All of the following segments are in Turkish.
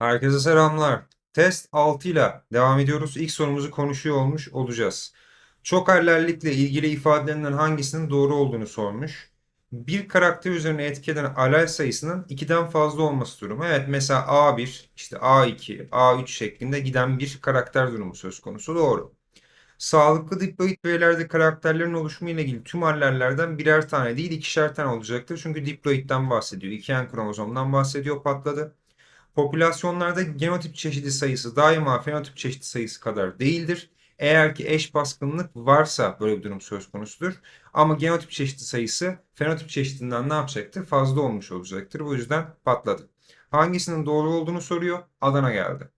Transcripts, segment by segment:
Herkese selamlar. Test 6 ile devam ediyoruz. İlk sorumuzu konuşuyor olmuş olacağız. Çok alellikle ilgili ifadelerinden hangisinin doğru olduğunu sormuş. Bir karakter üzerine etki eden alel sayısının 2'den fazla olması durumu. Evet mesela A1, işte A2, A3 şeklinde giden bir karakter durumu söz konusu doğru. Sağlıklı diploid üyelerde karakterlerin oluşumu ile ilgili tüm allellerden birer tane değil ikişer tane olacaktır. Çünkü diploidden bahsediyor. İki en kromozomdan bahsediyor patladı. Popülasyonlarda genotip çeşidi sayısı daima fenotip çeşidi sayısı kadar değildir. Eğer ki eş baskınlık varsa böyle bir durum söz konusudur. Ama genotip çeşidi sayısı fenotip çeşidinden ne yapacaktır? Fazla olmuş olacaktır. Bu yüzden patladı. Hangisinin doğru olduğunu soruyor. Adana geldi.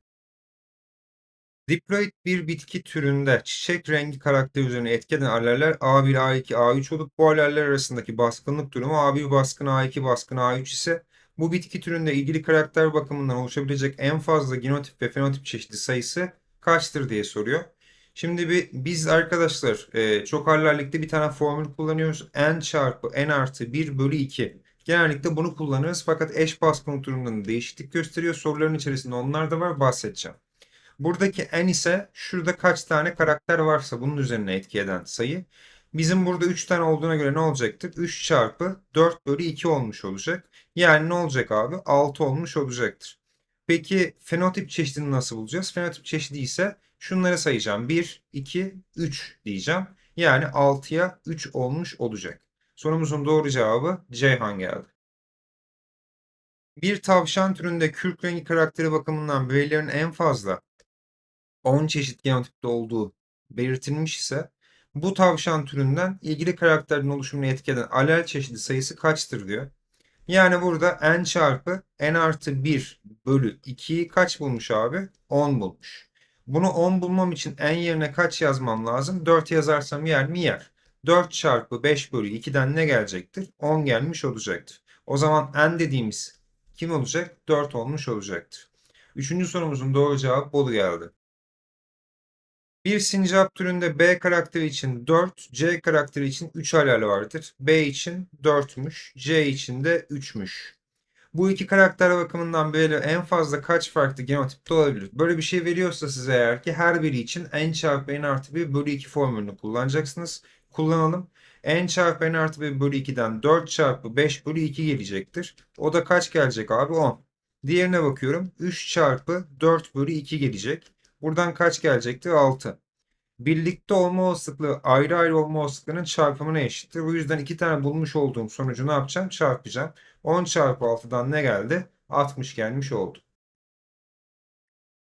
Diploid bir bitki türünde çiçek rengi karakteri üzerine etkeden alerler A1, A2, A3 olup bu alerler arasındaki baskınlık durumu A1 baskın, A2 baskın, A3 ise bu bitki türünde ilgili karakter bakımından oluşabilecek en fazla genotip ve fenotip çeşidi sayısı kaçtır diye soruyor. Şimdi bir, biz arkadaşlar e, çokarlarlıkta bir tane formül kullanıyoruz. n çarpı n artı 1 bölü 2. Genellikle bunu kullanırız fakat eş baskı unuturumlarında değişiklik gösteriyor. Soruların içerisinde onlar da var bahsedeceğim. Buradaki n ise şurada kaç tane karakter varsa bunun üzerine etki eden sayı. Bizim burada 3 tane olduğuna göre ne olacaktır? 3 çarpı 4 bölü 2 olmuş olacak. Yani ne olacak abi? 6 olmuş olacaktır. Peki fenotip çeşidini nasıl bulacağız? Fenotip çeşidi ise şunları sayacağım. 1, 2, 3 diyeceğim. Yani 6'ya 3 olmuş olacak. Sorumuzun doğru cevabı Ceyhan geldi. Bir tavşan türünde kürk rengi karakteri bakımından bireylerin en fazla 10 çeşit genotipte olduğu belirtilmiş ise bu tavşan türünden ilgili karakterin oluşumunu etkilenen alel çeşidi sayısı kaçtır diyor. Yani burada n çarpı n artı 1 bölü 2'yi kaç bulmuş abi? 10 bulmuş. Bunu 10 bulmam için n yerine kaç yazmam lazım? 4 yazarsam yer mi yer? 4 çarpı 5 bölü 2'den ne gelecektir? 10 gelmiş olacaktır. O zaman n dediğimiz kim olacak? 4 olmuş olacaktır. Üçüncü sorumuzun doğru cevabı Bolu geldi. Bir sincap türünde B karakteri için 4, C karakteri için 3 alel vardır. B için 4'müş, C için de 3'müş. Bu iki karakter bakımından böyle en fazla kaç farklı genotipte olabilir? Böyle bir şey veriyorsa size eğer ki her biri için n çarpı n artı 1 bölü 2 formülünü kullanacaksınız. Kullanalım. n çarpı n artı 1 bölü 2'den 4 çarpı 5 bölü 2 gelecektir. O da kaç gelecek abi? 10. Diğerine bakıyorum. 3 çarpı 4 bölü 2 gelecek. Buradan kaç gelecekti? 6. Birlikte olma olasılığı, ayrı ayrı olma olasılığının çarpımına eşittir. O yüzden iki tane bulmuş olduğum sonucu ne yapacağım? Çarpacağım. 10 çarpı 6'dan ne geldi? 60 gelmiş oldu.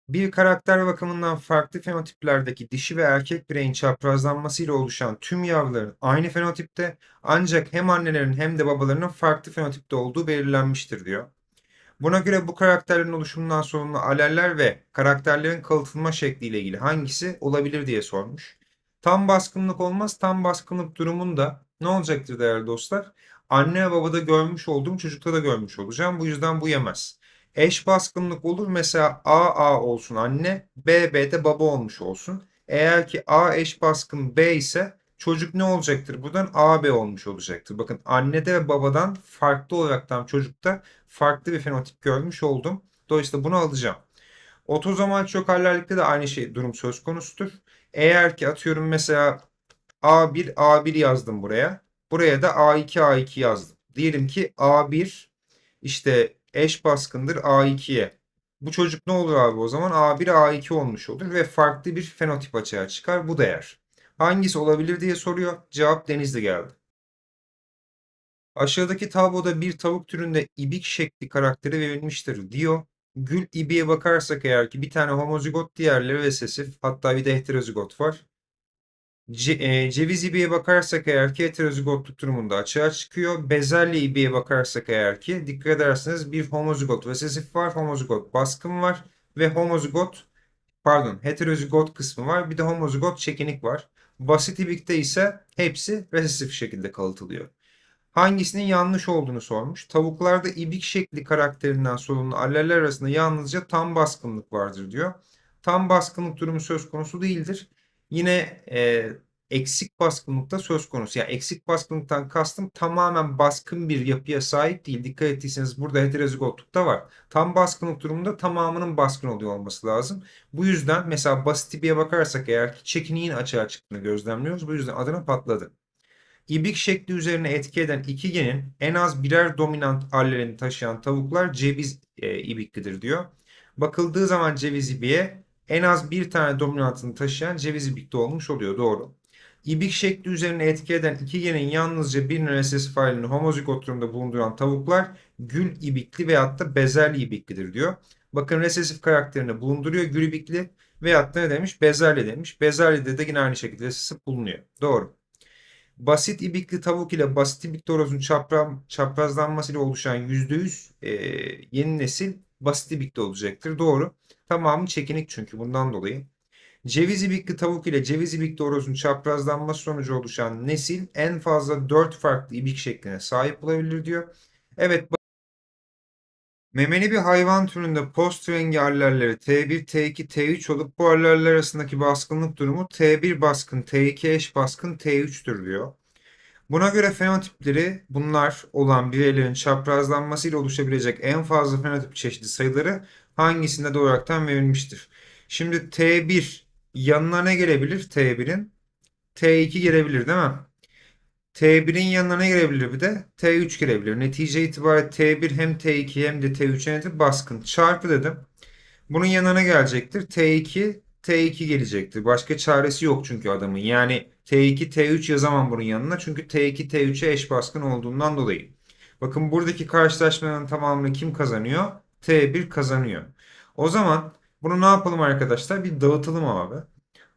Bir karakter bakımından farklı fenotiplerdeki dişi ve erkek bireyin çaprazlanmasıyla oluşan tüm yavruların aynı fenotipte ancak hem annelerin hem de babalarının farklı fenotipte olduğu belirlenmiştir diyor. Buna göre bu karakterlerin oluşumundan sorumlu alerler ve karakterlerin kalıtılma şekliyle ilgili hangisi olabilir diye sormuş. Tam baskınlık olmaz. Tam baskınlık durumunda ne olacaktır değerli dostlar? Anne ve babada görmüş olduğum çocukta da görmüş olacağım. Bu yüzden bu yemez. Eş baskınlık olur. Mesela A A olsun anne, B B de baba olmuş olsun. Eğer ki A eş baskın B ise Çocuk ne olacaktır? Buradan AB olmuş olacaktır. Bakın annede ve babadan farklı olaraktan çocukta farklı bir fenotip görmüş oldum. Dolayısıyla bunu alacağım. Otozomal çok hallerlikte de aynı şey durum söz konusudur. Eğer ki atıyorum mesela A1, A1 yazdım buraya. Buraya da A2, A2 yazdım. Diyelim ki A1 işte eş baskındır A2'ye. Bu çocuk ne olur abi o zaman? A1, A2 olmuş olur ve farklı bir fenotip açığa çıkar bu değer hangisi olabilir diye soruyor. Cevap denizli geldi. Aşağıdaki tabloda bir tavuk türünde ibik şekli karakteri verilmiştir diyor. Gül ibiye bakarsak eğer ki bir tane homozigot diğerleri resesif hatta bir de heterozigot var. Ce, e, ceviz ibiye bakarsak eğer ki heterozigotluk durumunda açığa çıkıyor. Bezelye ibiye bakarsak eğer ki dikkat ederseniz bir homozigot resesif var, homozigot baskın var ve homozigot pardon heterozigot kısmı var. Bir de homozigot çekinik var. Basit ibikte ise hepsi resesif şekilde kalıtılıyor. Hangisinin yanlış olduğunu sormuş. Tavuklarda ibik şekli karakterinden sorumlu alleller arasında yalnızca tam baskınlık vardır diyor. Tam baskınlık durumu söz konusu değildir. Yine e, eksik baskınlıkta söz konusu. Yani eksik baskınlıktan kastım tamamen baskın bir yapıya sahip değil. Dikkat ettiyseniz burada heterozigotlukta var. Tam baskınlık durumunda tamamının baskın oluyor olması lazım. Bu yüzden mesela basit basitibiye bakarsak eğer ki çekiniğin açığa çıktığını gözlemliyoruz. Bu yüzden adına patladı. İbik şekli üzerine etki eden iki genin en az birer dominant allelini taşıyan tavuklar ceviz e, ibiklidir diyor. Bakıldığı zaman ceviz ibiğe en az bir tane dominantını taşıyan ceviz ibikli olmuş oluyor doğru. İbik şekli üzerine etki eden iki genin yalnızca bir nönesesi failini homozik oturumda bulunduran tavuklar gül ibikli veyahut da bezelye ibiklidir diyor. Bakın resesif karakterini bulunduruyor gül ibikli veyahut da ne demiş? Bezelye demiş. Bezelyede de yine aynı şekilde resesif bulunuyor. Doğru. Basit ibikli tavuk ile basit ibik torozun çapra, çaprazlanmasıyla oluşan %100 e, yeni nesil basit ibikli olacaktır. Doğru. Tamamı çekinik çünkü bundan dolayı. Ceviz ibikli tavuk ile ceviz ibikli horozun çaprazlanma sonucu oluşan nesil en fazla 4 farklı ibik şekline sahip olabilir diyor. Evet Memeli bir hayvan türünde post rengi hallerleri T1, T2, T3 olup bu hallerler arasındaki baskınlık durumu T1 baskın, T2 eş baskın, T3'tür diyor. Buna göre fenotipleri bunlar olan bireylerin çaprazlanmasıyla oluşabilecek en fazla fenotip çeşidi sayıları hangisinde doğraktan verilmiştir? Şimdi T1 Yanına ne gelebilir T1'in? T2 gelebilir değil mi? T1'in yanına ne gelebilir bir de? T3 gelebilir. Netice itibariyle T1 hem T2 hem de T3'e nedir? Baskın. Çarpı dedim. Bunun yanına gelecektir. T2, T2 gelecektir. Başka çaresi yok çünkü adamın. Yani T2, T3 yazamam bunun yanına. Çünkü T2, T3'e eş baskın olduğundan dolayı. Bakın buradaki karşılaşmanın tamamını kim kazanıyor? T1 kazanıyor. O zaman bunu ne yapalım arkadaşlar? Bir dağıtalım abi.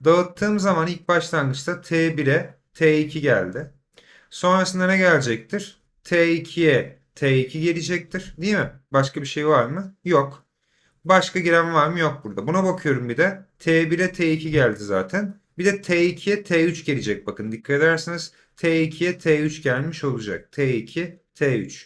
Dağıttığım zaman ilk başlangıçta T1'e T2 geldi. Sonrasında ne gelecektir? T2'ye T2 gelecektir. Değil mi? Başka bir şey var mı? Yok. Başka giren var mı? Yok burada. Buna bakıyorum bir de. T1'e T2 geldi zaten. Bir de T2'ye T3 gelecek. Bakın dikkat ederseniz T2'ye T3 gelmiş olacak. T2, T3.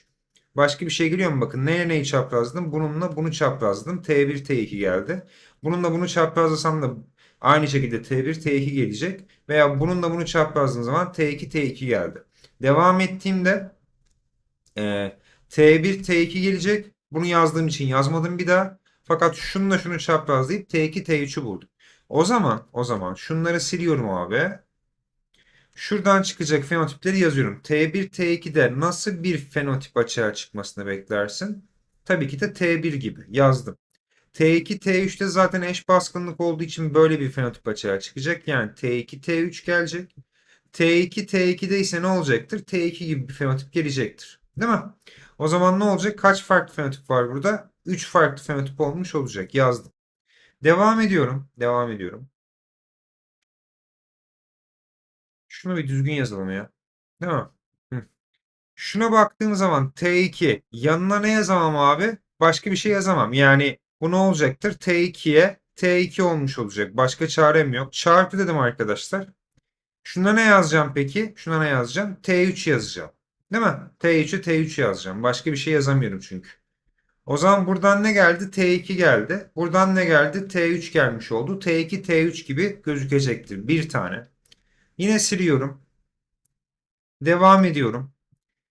Başka bir şey geliyor mu? Bakın neye neyi çaprazladım? Bununla bunu çaprazladım. T1, T2 geldi. Bununla bunu çaprazlasam da aynı şekilde T1, T2 gelecek. Veya bununla bunu çaprazladığım zaman T2, T2 geldi. Devam ettiğimde e, T1, T2 gelecek. Bunu yazdığım için yazmadım bir daha. Fakat şununla şunu çaprazlayıp T2, T3'ü bulduk O zaman, o zaman şunları siliyorum abi. Şuradan çıkacak fenotipleri yazıyorum. T1, T2'de nasıl bir fenotip açığa çıkmasını beklersin? Tabii ki de T1 gibi yazdım. T2, t 3de zaten eş baskınlık olduğu için böyle bir fenotip açığa çıkacak. Yani T2, T3 gelecek. T2, T2'de ise ne olacaktır? T2 gibi bir fenotip gelecektir. Değil mi? O zaman ne olacak? Kaç farklı fenotip var burada? 3 farklı fenotip olmuş olacak. Yazdım. Devam ediyorum. Devam ediyorum. Şunu bir düzgün yazalım ya. Değil mi? Şuna baktığım zaman T2 yanına ne yazamam abi? Başka bir şey yazamam. Yani bu ne olacaktır? T2'ye T2 olmuş olacak. Başka çarem yok. Çarpı dedim arkadaşlar. Şuna ne yazacağım peki? Şuna ne yazacağım? T3 yazacağım. Değil mi? T3'e T3 yazacağım. Başka bir şey yazamıyorum çünkü. O zaman buradan ne geldi? T2 geldi. Buradan ne geldi? T3 gelmiş oldu. T2 T3 gibi gözükecektir. Bir tane. Yine siliyorum. Devam ediyorum.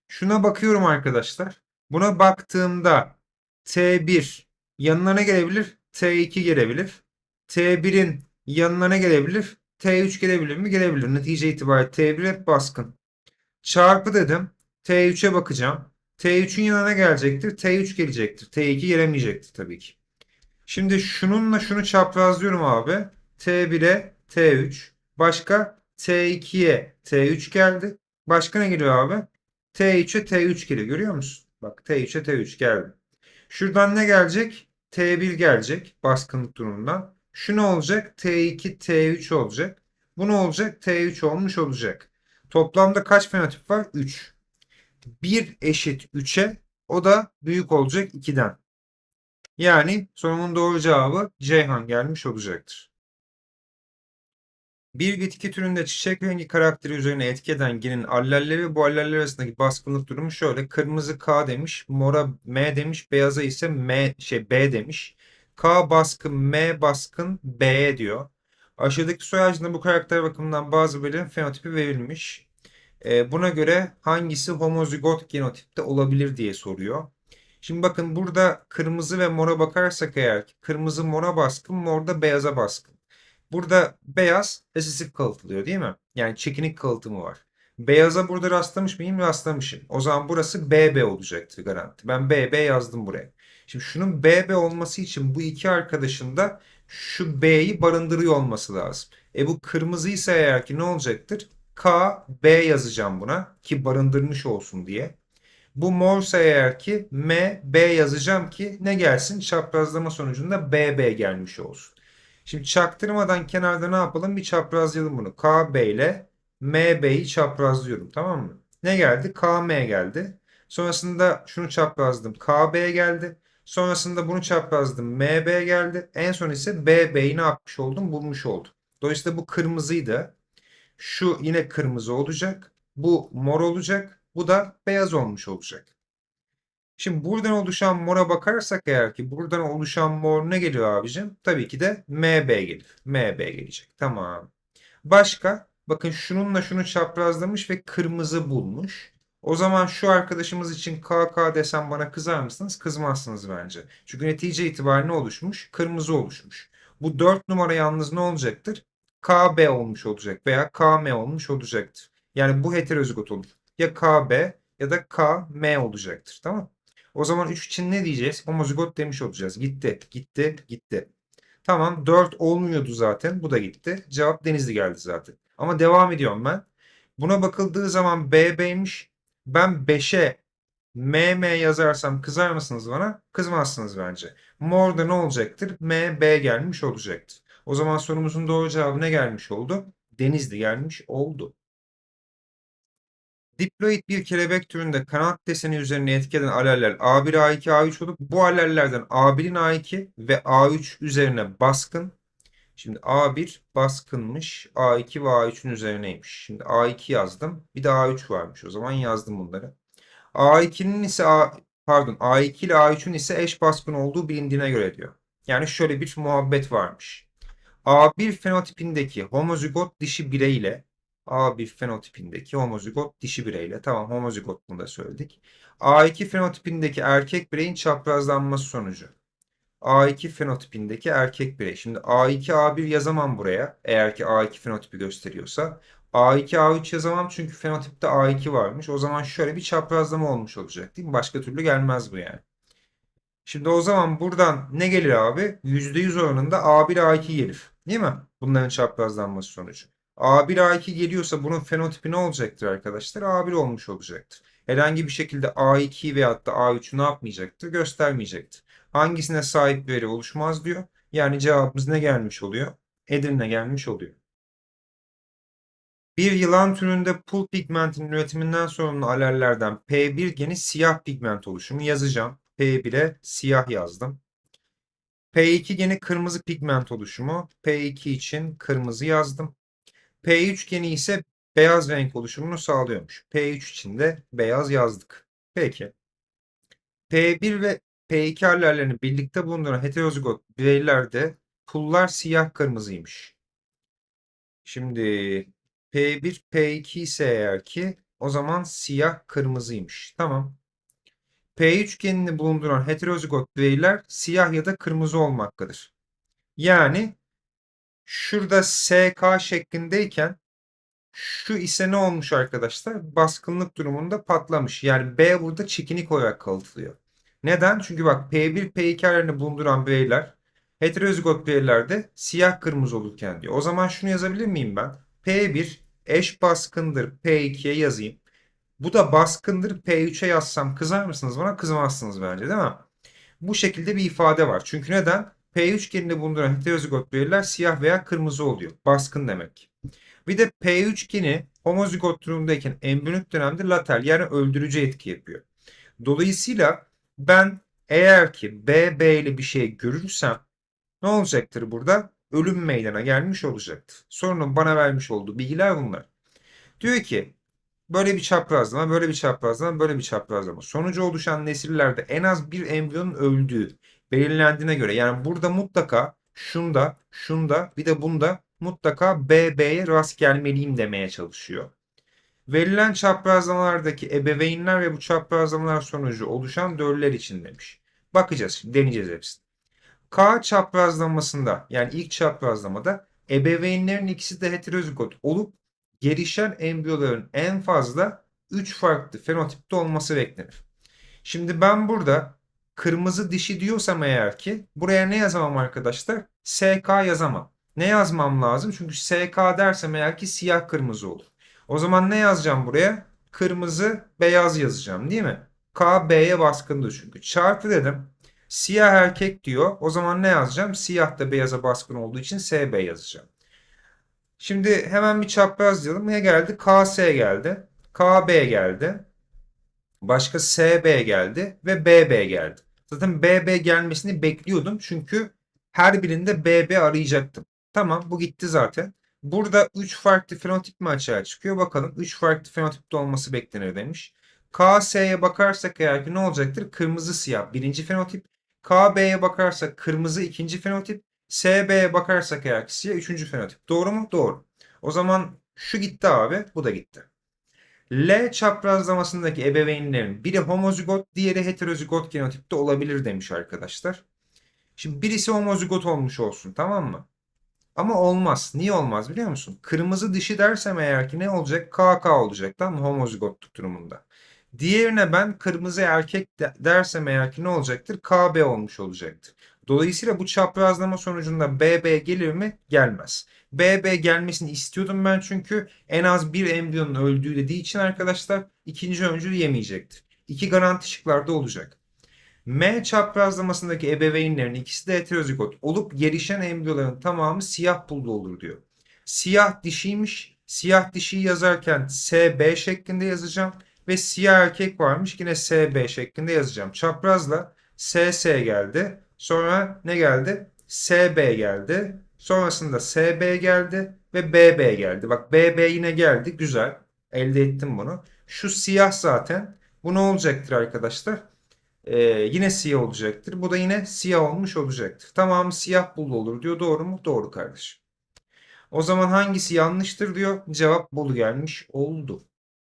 Şuna bakıyorum arkadaşlar. Buna baktığımda T1 yanına ne gelebilir? T2 gelebilir. T1'in yanına ne gelebilir? T3 gelebilir mi? Gelebilir. Netice itibariyle T1 hep baskın. Çarpı dedim. T3'e bakacağım. T3'ün yanına gelecektir. T3 gelecektir. T2 gelemeyecektir tabii ki. Şimdi şununla şunu çaprazlıyorum abi. T1'e T3. Başka T2'ye T3 geldi. Başka ne geliyor abi? T3'e T3 geliyor. Görüyor musun? Bak T3'e T3 geldi. Şuradan ne gelecek? T1 gelecek baskınlık durumundan. Şu ne olacak? T2, T3 olacak. Bu ne olacak? T3 olmuş olacak. Toplamda kaç fenotip var? 3. 1 eşit 3'e o da büyük olacak 2'den. Yani sorumun doğru cevabı Ceyhan gelmiş olacaktır. Bir bitki türünde çiçek rengi karakteri üzerine etki eden genin allelleri ve bu allerler arasındaki baskınlık durumu şöyle. Kırmızı K demiş, mora M demiş, beyaza ise M şey B demiş. K baskın, M baskın, B diyor. Aşağıdaki soy ağacında bu karakter bakımından bazı bölüm fenotipi verilmiş. E, buna göre hangisi homozigot genotipte olabilir diye soruyor. Şimdi bakın burada kırmızı ve mora bakarsak eğer kırmızı mora baskın, morda beyaza baskın. Burada beyaz resesif kalıtılıyor değil mi? Yani çekinik kalıtımı var. Beyaza burada rastlamış mıyım? Rastlamışım. O zaman burası BB olacaktır garanti. Ben BB yazdım buraya. Şimdi şunun BB olması için bu iki arkadaşın da şu B'yi barındırıyor olması lazım. E bu kırmızıysa eğer ki ne olacaktır? K, B yazacağım buna ki barındırmış olsun diye. Bu morsa eğer ki M, B yazacağım ki ne gelsin? Çaprazlama sonucunda BB gelmiş olsun. Şimdi çaktırmadan kenarda ne yapalım? Bir çaprazlayalım bunu. KB ile MB'yi çaprazlıyorum. Tamam mı? Ne geldi? KM geldi. Sonrasında şunu çaprazladım. KB geldi. Sonrasında bunu çaprazladım. MB geldi. En son ise BB'yi ne yapmış oldum? Bulmuş oldum. Dolayısıyla bu kırmızıydı. Şu yine kırmızı olacak. Bu mor olacak. Bu da beyaz olmuş olacak. Şimdi buradan oluşan mora bakarsak eğer ki buradan oluşan mor ne geliyor abicim? Tabii ki de MB gelir. MB gelecek. Tamam. Başka? Bakın şununla şunu çaprazlamış ve kırmızı bulmuş. O zaman şu arkadaşımız için KK desem bana kızar mısınız? Kızmazsınız bence. Çünkü netice itibariyle oluşmuş? Kırmızı oluşmuş. Bu 4 numara yalnız ne olacaktır? KB olmuş olacak veya KM olmuş olacaktır. Yani bu heterozigot olur. Ya KB ya da KM olacaktır. Tamam o zaman 3 için ne diyeceğiz? Homozigot demiş olacağız. Gitti, gitti, gitti. Tamam 4 olmuyordu zaten. Bu da gitti. Cevap Denizli geldi zaten. Ama devam ediyorum ben. Buna bakıldığı zaman B Ben 5'e MM yazarsam kızar mısınız bana? Kızmazsınız bence. Mor'da ne olacaktır? MB gelmiş olacaktır. O zaman sorumuzun doğru cevabı ne gelmiş oldu? Denizli gelmiş oldu. Diploid bir kelebek türünde kanat deseni üzerine etkeden alerler A1, A2, A3 olup bu alerlerden A1'in A2 ve A3 üzerine baskın. Şimdi A1 baskınmış, A2 ve A3'ün üzerineymiş. Şimdi A2 yazdım. Bir de A3 varmış. O zaman yazdım bunları. A2'nin ise A, pardon A2 ile A3'ün ise eş baskın olduğu bilindiğine göre diyor. Yani şöyle bir muhabbet varmış. A1 fenotipindeki homozigot dişi bireyle A1 fenotipindeki homozigot dişi bireyle. Tamam homozigot bunu da söyledik. A2 fenotipindeki erkek bireyin çaprazlanması sonucu. A2 fenotipindeki erkek birey. Şimdi A2 A1 yazamam buraya. Eğer ki A2 fenotipi gösteriyorsa. A2 A3 yazamam çünkü fenotipte A2 varmış. O zaman şöyle bir çaprazlama olmuş olacak değil mi? Başka türlü gelmez bu yani. Şimdi o zaman buradan ne gelir abi? %100 oranında A1 A2 gelir. Değil mi? Bunların çaprazlanması sonucu. A1 A2 geliyorsa bunun fenotipi ne olacaktır arkadaşlar? A1 olmuş olacaktır. Herhangi bir şekilde A2 veyahut da A3'ü ne yapmayacaktır? Göstermeyecektir. Hangisine sahip veri oluşmaz diyor. Yani cevabımız ne gelmiş oluyor? Edirne gelmiş oluyor. Bir yılan türünde pul pigmentinin üretiminden sorumlu alerlerden P1 geni siyah pigment oluşumu yazacağım. P1'e siyah yazdım. P2 geni kırmızı pigment oluşumu. P2 için kırmızı yazdım. P üçgeni ise beyaz renk oluşumunu sağlıyormuş. P3 için de beyaz yazdık. Peki. P1 ve P2 hallerlerini birlikte bulunduran heterozigot bireylerde pullar siyah kırmızıymış. Şimdi P1 P2 ise eğer ki o zaman siyah kırmızıymış. Tamam. P üçgenini bulunduran heterozigot bireyler siyah ya da kırmızı olmaktadır. Yani Şurada SK şeklindeyken şu ise ne olmuş arkadaşlar? Baskınlık durumunda patlamış. Yani B burada çekinik olarak kalıtılıyor. Neden? Çünkü bak P1, P2 ayarını bulunduran B'ler heterozigot B'lerde siyah kırmızı olurken diyor. O zaman şunu yazabilir miyim ben? P1 eş baskındır P2'ye yazayım. Bu da baskındır P3'e yazsam kızar mısınız bana? Kızmazsınız bence değil mi? Bu şekilde bir ifade var. Çünkü neden? P3 geninde bulunduran heterozigot bireyler siyah veya kırmızı oluyor. Baskın demek. Bir de P3 geni homozigot durumundayken embriyonik dönemde lateral yani öldürücü etki yapıyor. Dolayısıyla ben eğer ki BB ile bir şey görürsem ne olacaktır burada? Ölüm meydana gelmiş olacaktır. Sorunun bana vermiş olduğu bilgiler bunlar. Diyor ki böyle bir çaprazlama, böyle bir çaprazlama, böyle bir çaprazlama. Sonucu oluşan nesillerde en az bir embriyonun öldüğü belirlendiğine göre yani burada mutlaka şunda, şunda bir de bunda mutlaka BB'ye rast gelmeliyim demeye çalışıyor. Verilen çaprazlamalardaki ebeveynler ve bu çaprazlamalar sonucu oluşan döller için demiş. Bakacağız şimdi deneyeceğiz hepsini. K çaprazlamasında yani ilk çaprazlamada ebeveynlerin ikisi de heterozigot olup gelişen embriyoların en fazla 3 farklı fenotipte olması beklenir. Şimdi ben burada kırmızı dişi diyorsam eğer ki buraya ne yazamam arkadaşlar? SK yazamam. Ne yazmam lazım? Çünkü SK dersem eğer ki siyah kırmızı olur. O zaman ne yazacağım buraya? Kırmızı beyaz yazacağım değil mi? K B'ye baskındı çünkü. Çarpı dedim. Siyah erkek diyor. O zaman ne yazacağım? Siyah da beyaza baskın olduğu için SB yazacağım. Şimdi hemen bir çapraz yazalım. Ne geldi? KS geldi. KB geldi. Başka SB geldi ve BB geldi. Zaten BB gelmesini bekliyordum. Çünkü her birinde BB arayacaktım. Tamam bu gitti zaten. Burada 3 farklı fenotip mi açığa çıkıyor? Bakalım 3 farklı fenotipte olması beklenir demiş. KS'ye bakarsak eğer ki ne olacaktır? Kırmızı siyah birinci fenotip. KB'ye bakarsak kırmızı ikinci fenotip. SB'ye bakarsak eğer ki siyah üçüncü fenotip. Doğru mu? Doğru. O zaman şu gitti abi bu da gitti. L çaprazlamasındaki ebeveynlerin biri homozigot, diğeri heterozigot genotipte olabilir demiş arkadaşlar. Şimdi birisi homozigot olmuş olsun tamam mı? Ama olmaz. Niye olmaz biliyor musun? Kırmızı dişi dersem eğer ki ne olacak? KK olacak tamam mı? Homozigotluk durumunda. Diğerine ben kırmızı erkek dersem eğer ki ne olacaktır? KB olmuş olacaktır. Dolayısıyla bu çaprazlama sonucunda BB gelir mi? Gelmez. BB gelmesini istiyordum ben çünkü en az bir embriyonun öldüğü dediği için arkadaşlar ikinci öncülü yemeyecektir. İki garanti şıklarda olacak. M çaprazlamasındaki ebeveynlerin ikisi de heterozigot olup gelişen embriyoların tamamı siyah pullu olur diyor. Siyah dişiymiş. Siyah dişiyi yazarken SB şeklinde yazacağım ve siyah erkek varmış yine SB şeklinde yazacağım. Çaprazla SS geldi. Sonra ne geldi? SB geldi. Sonrasında SB geldi ve BB geldi. Bak BB yine geldi. Güzel. Elde ettim bunu. Şu siyah zaten. Bu ne olacaktır arkadaşlar? Ee, yine siyah olacaktır. Bu da yine siyah olmuş olacaktır. Tamamı siyah bulu olur diyor. Doğru mu? Doğru kardeşim. O zaman hangisi yanlıştır diyor. Cevap bolu gelmiş oldu.